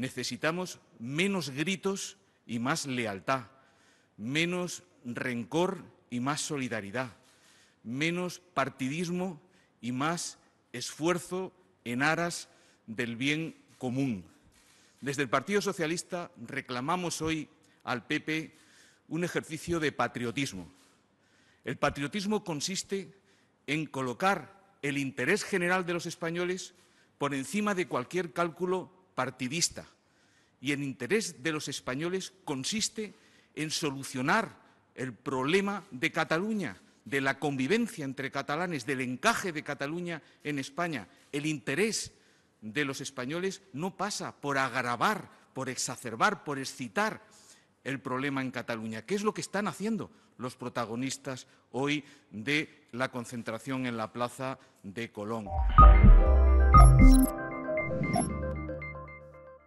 Necesitamos menos gritos y más lealtad, menos rencor y más solidaridad, menos partidismo y más esfuerzo en aras del bien común. Desde el Partido Socialista reclamamos hoy al PP un ejercicio de patriotismo. El patriotismo consiste en colocar el interés general de los españoles por encima de cualquier cálculo partidista y el interés de los españoles consiste en solucionar el problema de Cataluña, de la convivencia entre catalanes, del encaje de Cataluña en España. El interés de los españoles no pasa por agravar, por exacerbar, por excitar el problema en Cataluña, que es lo que están haciendo los protagonistas hoy de la concentración en la plaza de Colón.